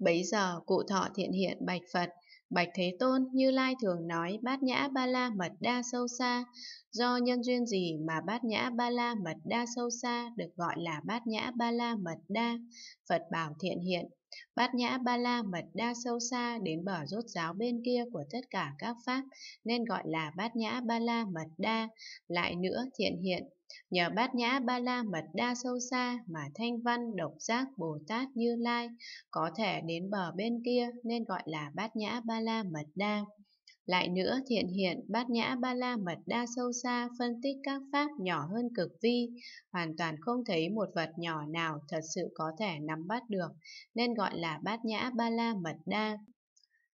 Bấy giờ cụ thọ thiện hiện bạch Phật, Bạch Thế Tôn như Lai thường nói bát nhã ba la mật đa sâu xa, do nhân duyên gì mà bát nhã ba la mật đa sâu xa được gọi là bát nhã ba la mật đa? Phật bảo thiện hiện, Bát Nhã Ba La mật đa sâu xa đến bờ rốt ráo bên kia của tất cả các pháp, nên gọi là Bát Nhã Ba La mật đa. Lại nữa thiện hiện, nhờ bát nhã ba la mật đa sâu xa mà thanh văn độc giác bồ tát như lai có thể đến bờ bên kia nên gọi là bát nhã ba la mật đa lại nữa thiện hiện bát nhã ba la mật đa sâu xa phân tích các pháp nhỏ hơn cực vi, hoàn toàn không thấy một vật nhỏ nào thật sự có thể nắm bắt được, nên gọi là bát nhã ba la mật đa.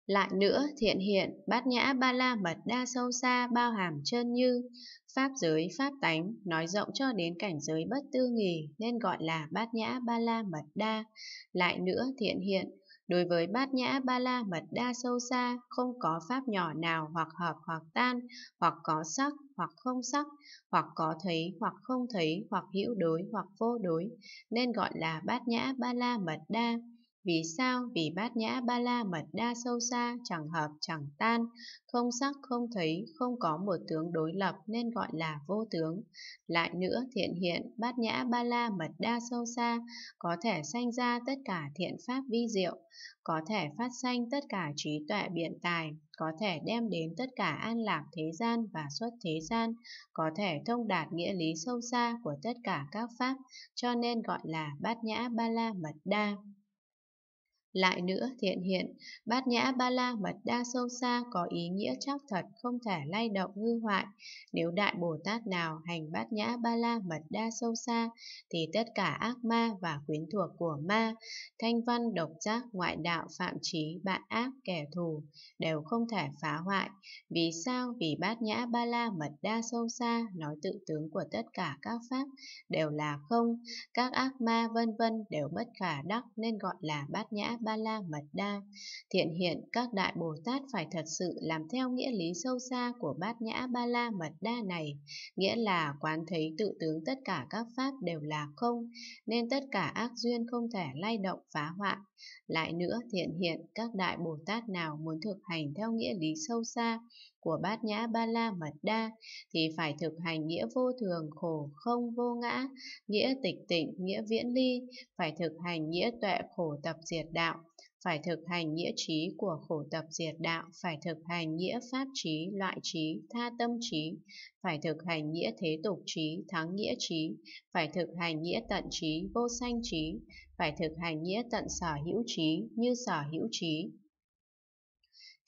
Lại nữa, thiện hiện, bát nhã ba la mật đa sâu xa bao hàm chân như, pháp giới, pháp tánh, nói rộng cho đến cảnh giới bất tư nghì nên gọi là bát nhã ba la mật đa. Lại nữa, thiện hiện, Đối với bát nhã ba la mật đa sâu xa, không có pháp nhỏ nào hoặc hợp hoặc tan, hoặc có sắc, hoặc không sắc, hoặc có thấy, hoặc không thấy, hoặc hữu đối, hoặc vô đối, nên gọi là bát nhã ba la mật đa. Vì sao? Vì bát nhã ba la mật đa sâu xa, chẳng hợp chẳng tan, không sắc không thấy, không có một tướng đối lập nên gọi là vô tướng. Lại nữa, thiện hiện, bát nhã ba la mật đa sâu xa, có thể sanh ra tất cả thiện pháp vi diệu, có thể phát sanh tất cả trí tuệ biện tài, có thể đem đến tất cả an lạc thế gian và xuất thế gian, có thể thông đạt nghĩa lý sâu xa của tất cả các pháp, cho nên gọi là bát nhã ba la mật đa. Lại nữa thiện hiện, bát nhã ba la mật đa sâu xa có ý nghĩa chắc thật không thể lay động hư hoại. Nếu Đại Bồ Tát nào hành bát nhã ba la mật đa sâu xa thì tất cả ác ma và quyến thuộc của ma, thanh văn độc giác ngoại đạo phạm trí bạn ác kẻ thù đều không thể phá hoại. Vì sao? Vì bát nhã ba la mật đa sâu xa nói tự tướng của tất cả các pháp đều là không, các ác ma vân vân đều bất khả đắc nên gọi là bát nhã Ba La Mật Đa. Thiện hiện, các đại Bồ Tát phải thật sự làm theo nghĩa lý sâu xa của bát nhã Ba La Mật Đa này, nghĩa là quán thấy tự tướng tất cả các pháp đều là không, nên tất cả ác duyên không thể lay động phá hoại. Lại nữa, thiện hiện, các đại Bồ Tát nào muốn thực hành theo nghĩa lý sâu xa, của Bát Nhã Ba La Mật Đa thì phải thực hành nghĩa vô thường khổ không vô ngã, nghĩa tịch tịnh, nghĩa viễn ly, phải thực hành nghĩa tuệ khổ tập diệt đạo, phải thực hành nghĩa trí của khổ tập diệt đạo, phải thực hành nghĩa pháp trí, loại trí, tha tâm trí, phải thực hành nghĩa thế tục trí, thắng nghĩa trí, phải thực hành nghĩa tận trí, vô sanh trí, phải thực hành nghĩa tận sở hữu trí, như sở hữu trí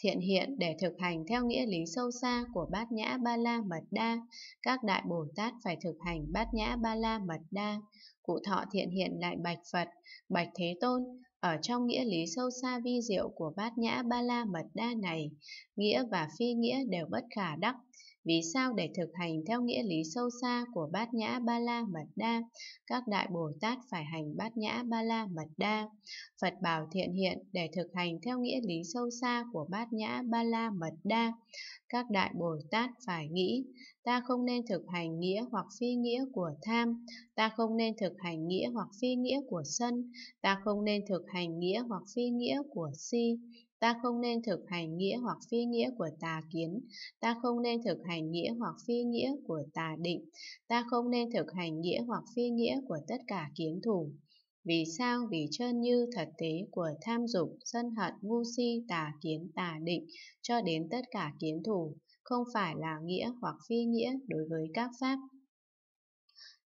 thiện hiện để thực hành theo nghĩa lý sâu xa của bát nhã ba la mật đa, các đại Bồ Tát phải thực hành bát nhã ba la mật đa. Cụ thọ thiện hiện lại bạch Phật, bạch Thế Tôn, ở trong nghĩa lý sâu xa vi diệu của bát nhã ba la mật đa này, nghĩa và phi nghĩa đều bất khả đắc, vì sao để thực hành theo nghĩa lý sâu xa của bát nhã ba la mật đa, các đại Bồ Tát phải hành bát nhã ba la mật đa. Phật bảo thiện hiện để thực hành theo nghĩa lý sâu xa của bát nhã ba la mật đa, các đại Bồ Tát phải nghĩ, ta không nên thực hành nghĩa hoặc phi nghĩa của tham, ta không nên thực hành nghĩa hoặc phi nghĩa của sân, ta không nên thực hành nghĩa hoặc phi nghĩa của si, Ta không nên thực hành nghĩa hoặc phi nghĩa của tà kiến. Ta không nên thực hành nghĩa hoặc phi nghĩa của tà định. Ta không nên thực hành nghĩa hoặc phi nghĩa của tất cả kiến thủ. Vì sao? Vì trơn như thật tế của tham dục, sân hận, ngu si, tà kiến, tà định, cho đến tất cả kiến thủ, không phải là nghĩa hoặc phi nghĩa đối với các pháp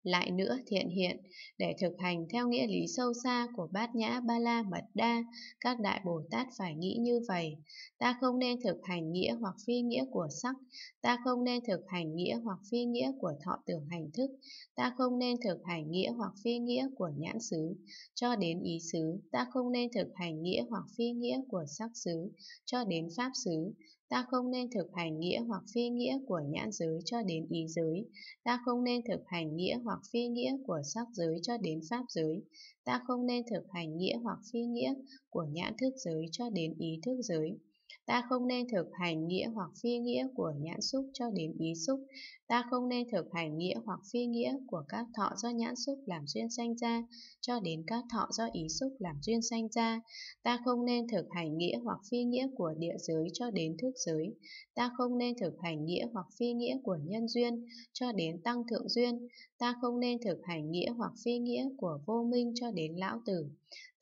lại nữa thiện hiện, để thực hành theo nghĩa lý sâu xa của bát nhã ba la mật đa, các đại Bồ Tát phải nghĩ như vậy. Ta không nên thực hành nghĩa hoặc phi nghĩa của sắc, ta không nên thực hành nghĩa hoặc phi nghĩa của thọ tưởng hành thức, ta không nên thực hành nghĩa hoặc phi nghĩa của nhãn xứ, cho đến ý xứ, ta không nên thực hành nghĩa hoặc phi nghĩa của sắc xứ, cho đến pháp xứ, Ta không nên thực hành nghĩa hoặc phi nghĩa của nhãn giới cho đến ý giới. Ta không nên thực hành nghĩa hoặc phi nghĩa của sắc giới cho đến pháp giới. Ta không nên thực hành nghĩa hoặc phi nghĩa của nhãn thức giới cho đến ý thức giới. Ta không nên thực hành nghĩa hoặc phi nghĩa của nhãn xúc cho đến ý xúc. Ta không nên thực hành nghĩa hoặc phi nghĩa của các thọ do nhãn xúc làm duyên sanh ra cho đến các thọ do ý xúc làm duyên sanh ra. Ta không nên thực hành nghĩa hoặc phi nghĩa của địa giới cho đến thức giới. Ta không nên thực hành nghĩa hoặc phi nghĩa của nhân duyên cho đến tăng thượng duyên. Ta không nên thực hành nghĩa hoặc phi nghĩa của vô minh cho đến lão tử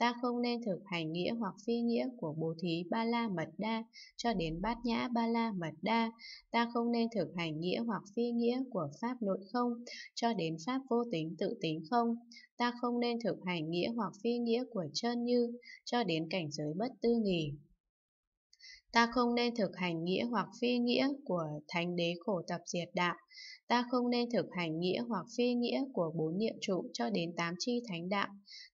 ta không nên thực hành nghĩa hoặc phi nghĩa của bố thí ba la mật đa cho đến bát nhã ba la mật đa, ta không nên thực hành nghĩa hoặc phi nghĩa của pháp nội không cho đến pháp vô tính tự tính không, ta không nên thực hành nghĩa hoặc phi nghĩa của chân như cho đến cảnh giới bất tư nghỉ. Ta không nên thực hành nghĩa hoặc phi nghĩa của thánh đế khổ tập diệt đạo Ta không nên thực hành nghĩa hoặc phi nghĩa của bốn niệm trụ cho đến tám chi thánh đạo.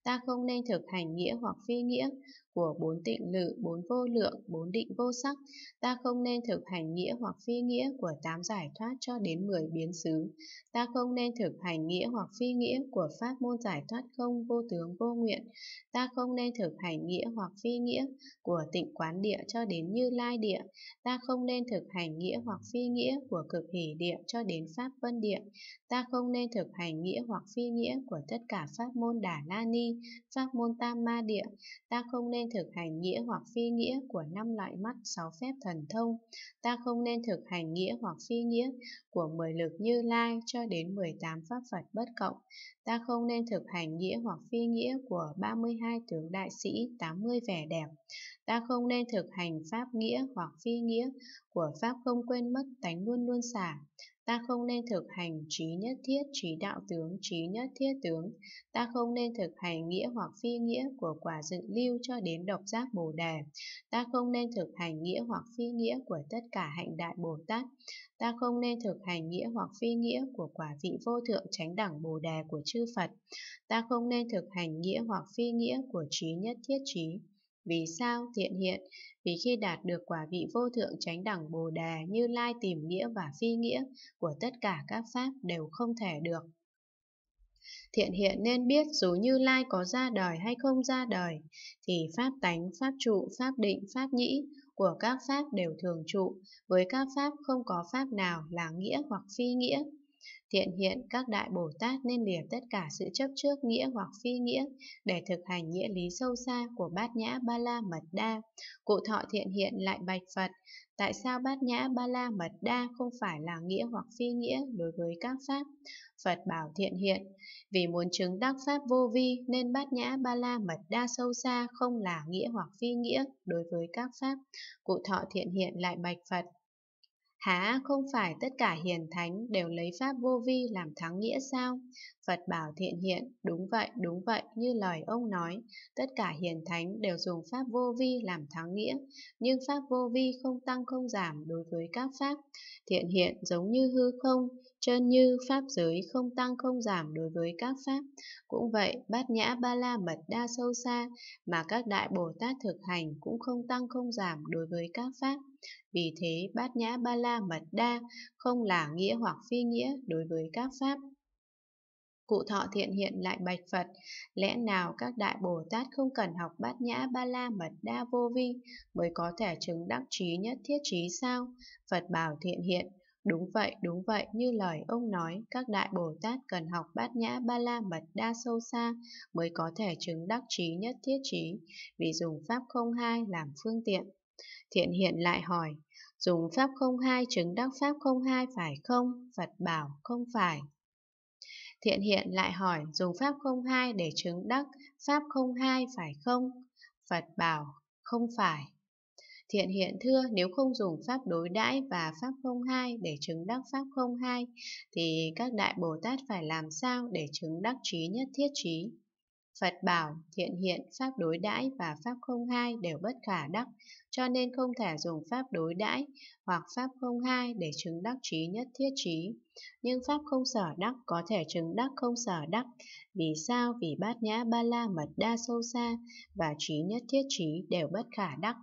Ta không nên thực hành nghĩa hoặc phi nghĩa của bốn tịnh lự, bốn vô lượng, bốn định vô sắc. Ta không nên thực hành nghĩa hoặc phi nghĩa của tám giải thoát cho đến mười biến xứ. Ta không nên thực hành nghĩa hoặc phi nghĩa của pháp môn giải thoát không vô tướng vô nguyện. Ta không nên thực hành nghĩa hoặc phi nghĩa của tịnh quán địa cho đến như lai địa. Ta không nên thực hành nghĩa hoặc phi nghĩa của cực hỷ địa cho đến đến Pháp Vân Điện. Ta không nên thực hành nghĩa hoặc phi nghĩa của tất cả pháp môn Đà La Ni, pháp môn Tam Ma Địa. Ta không nên thực hành nghĩa hoặc phi nghĩa của năm loại mắt sáu phép thần thông. Ta không nên thực hành nghĩa hoặc phi nghĩa của mười lực như lai cho đến 18 pháp Phật bất cộng. Ta không nên thực hành nghĩa hoặc phi nghĩa của 32 tướng đại sĩ 80 vẻ đẹp. Ta không nên thực hành pháp nghĩa hoặc phi nghĩa của pháp không quên mất tánh luôn luôn xả ta không nên thực hành trí nhất thiết trí đạo tướng trí nhất thiết tướng ta không nên thực hành nghĩa hoặc phi nghĩa của quả dự lưu cho đến độc giác bồ đề ta không nên thực hành nghĩa hoặc phi nghĩa của tất cả hạnh đại bồ tát ta không nên thực hành nghĩa hoặc phi nghĩa của quả vị vô thượng chánh đẳng bồ đề của chư phật ta không nên thực hành nghĩa hoặc phi nghĩa của trí nhất thiết trí vì sao thiện hiện? Vì khi đạt được quả vị vô thượng chánh đẳng Bồ Đề như lai tìm nghĩa và phi nghĩa của tất cả các pháp đều không thể được. Thiện hiện nên biết dù như lai có ra đời hay không ra đời, thì pháp tánh, pháp trụ, pháp định, pháp nhĩ của các pháp đều thường trụ, với các pháp không có pháp nào là nghĩa hoặc phi nghĩa. Thiện hiện các đại Bồ Tát nên lìa tất cả sự chấp trước nghĩa hoặc phi nghĩa để thực hành nghĩa lý sâu xa của bát nhã ba la mật đa. Cụ thọ thiện hiện lại bạch Phật, tại sao bát nhã ba la mật đa không phải là nghĩa hoặc phi nghĩa đối với các pháp? Phật bảo thiện hiện, vì muốn chứng đắc pháp vô vi nên bát nhã ba la mật đa sâu xa không là nghĩa hoặc phi nghĩa đối với các pháp. Cụ thọ thiện hiện lại bạch Phật, Há không phải tất cả hiền thánh đều lấy pháp vô vi làm thắng nghĩa sao? Phật bảo thiện hiện, đúng vậy, đúng vậy, như lời ông nói, tất cả hiền thánh đều dùng pháp vô vi làm thắng nghĩa, nhưng pháp vô vi không tăng không giảm đối với các pháp. Thiện hiện giống như hư không, chân như pháp giới không tăng không giảm đối với các pháp. Cũng vậy, bát nhã ba la mật đa sâu xa mà các đại Bồ Tát thực hành cũng không tăng không giảm đối với các pháp. Vì thế, bát nhã ba la mật đa không là nghĩa hoặc phi nghĩa đối với các pháp. Cụ thọ thiện hiện lại bạch Phật, lẽ nào các đại Bồ Tát không cần học bát nhã ba la mật đa vô vi mới có thể chứng đắc trí nhất thiết trí sao? Phật bảo thiện hiện, Đúng vậy, đúng vậy, như lời ông nói, các đại Bồ Tát cần học bát nhã ba la mật đa sâu xa mới có thể chứng đắc trí nhất thiết trí, vì dùng pháp không hai làm phương tiện. Thiện hiện lại hỏi, dùng pháp không hai chứng đắc pháp không hai phải không? Phật bảo không phải. Thiện hiện lại hỏi dùng pháp không hai để chứng đắc, pháp không hai phải không? Phật bảo, không phải. Thiện hiện thưa nếu không dùng pháp đối đãi và pháp không hai để chứng đắc pháp không hai thì các đại Bồ Tát phải làm sao để chứng đắc trí nhất thiết trí? Phật bảo thiện hiện, pháp đối đãi và pháp không hai đều bất khả đắc, cho nên không thể dùng pháp đối đãi hoặc pháp không hai để chứng đắc trí nhất thiết trí. Nhưng pháp không sở đắc có thể chứng đắc không sở đắc. Vì sao? Vì bát nhã ba la mật đa sâu xa và trí nhất thiết trí đều bất khả đắc.